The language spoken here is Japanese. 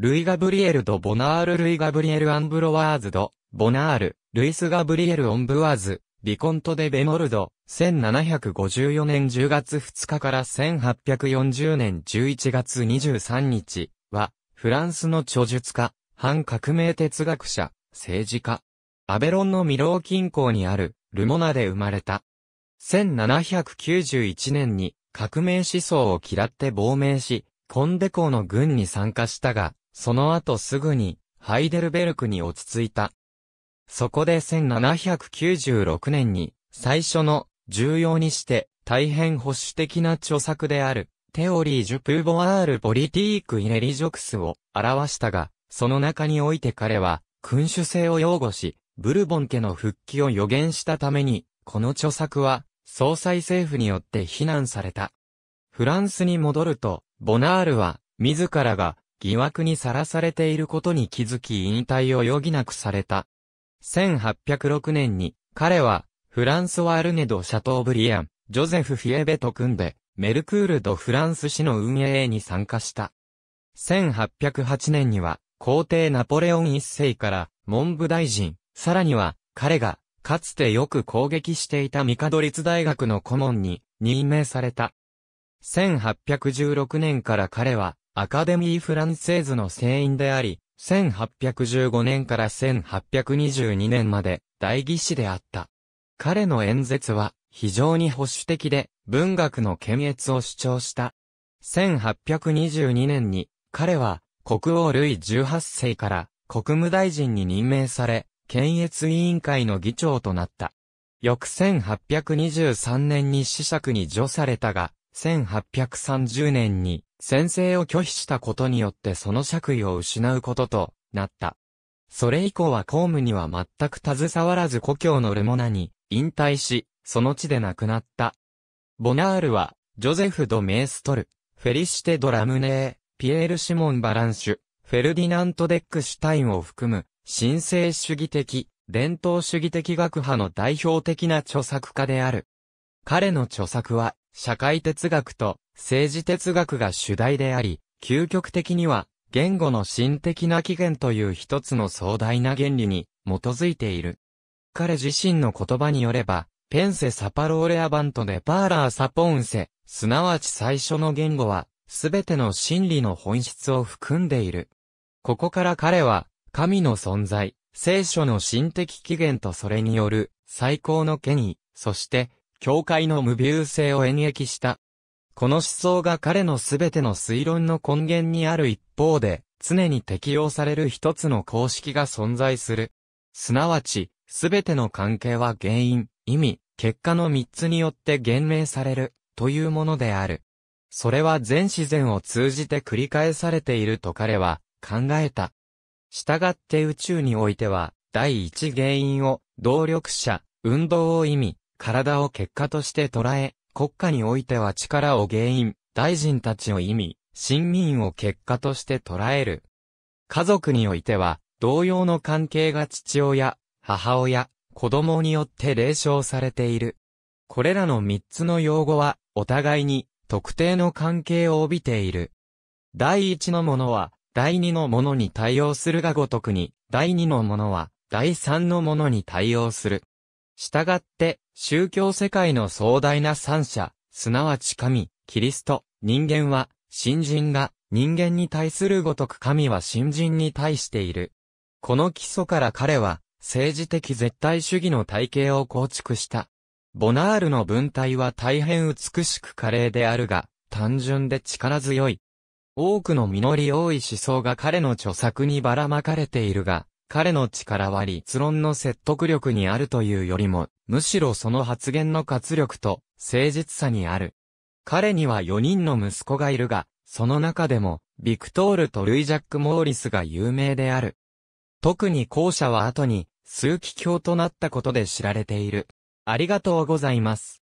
ルイ・ガブリエル・ド・ボナール・ルイ・ガブリエル・アンブロワーズ・ド・ボナール、ルイス・ガブリエル・オンブワーズ、ビコント・デ・ベモルド、1754年10月2日から1840年11月23日は、フランスの著述家、反革命哲学者、政治家。アベロンのミロー近郊にある、ルモナで生まれた。1791年に、革命思想を嫌って亡命し、コンデコの軍に参加したが、その後すぐに、ハイデルベルクに落ち着いた。そこで1796年に、最初の、重要にして、大変保守的な著作である、テオリー・ジュ・プーボアール・ポリティーク・イレリジョクスを表したが、その中において彼は、君主制を擁護し、ブルボン家の復帰を予言したために、この著作は、総裁政府によって非難された。フランスに戻ると、ボナールは、自らが、疑惑にさらされていることに気づき引退を余儀なくされた。1806年に、彼は、フランスワ・ルネド・シャトーブリアン、ジョゼフ・フィエベと組んで、メルクール・ド・フランス市の運営に参加した。1808年には、皇帝ナポレオン一世から、文部大臣、さらには、彼が、かつてよく攻撃していたミカドリツ大学の顧問に任命された。1816年から彼はアカデミー・フランセーズの船員であり、1815年から1822年まで大義士であった。彼の演説は非常に保守的で文学の検閲を主張した。1822年に彼は国王類18世から国務大臣に任命され、検閲委員会の議長となった。翌1823年に子爵に除されたが、1830年に宣誓を拒否したことによってその爵位を失うこととなった。それ以降は公務には全く携わらず故郷のルモナに引退し、その地で亡くなった。ボナールは、ジョゼフ・ド・メーストル、フェリシテ・ド・ラムネー、ピエール・シモン・バランシュ、フェルディナント・デックシュタインを含む、神聖主義的、伝統主義的学派の代表的な著作家である。彼の著作は、社会哲学と政治哲学が主題であり、究極的には、言語の心的な起源という一つの壮大な原理に基づいている。彼自身の言葉によれば、ペンセサパローレアバントでパーラーサポンセ、すなわち最初の言語は、すべての真理の本質を含んでいる。ここから彼は、神の存在、聖書の心的起源とそれによる、最高の権威、そして、教会の無病性を演劇した。この思想が彼のすべての推論の根源にある一方で、常に適用される一つの公式が存在する。すなわち、すべての関係は原因、意味、結果の三つによって言明される、というものである。それは全自然を通じて繰り返されていると彼は考えた。従って宇宙においては、第一原因を、動力者、運動を意味、体を結果として捉え、国家においては力を原因、大臣たちを意味、親民を結果として捉える。家族においては、同様の関係が父親、母親、子供によって霊障されている。これらの三つの用語は、お互いに、特定の関係を帯びている。第一のものは、第二のものに対応するがごとくに、第二のものは、第三のものに対応する。したがって、宗教世界の壮大な三者、すなわち神、キリスト、人間は、新人が、人間に対するごとく神は新人に対している。この基礎から彼は、政治的絶対主義の体系を構築した。ボナールの文体は大変美しく華麗であるが、単純で力強い。多くの実り多い思想が彼の著作にばらまかれているが、彼の力は立論の説得力にあるというよりも、むしろその発言の活力と誠実さにある。彼には4人の息子がいるが、その中でも、ビクトールとルイ・ジャック・モーリスが有名である。特に後者は後に、枢機卿となったことで知られている。ありがとうございます。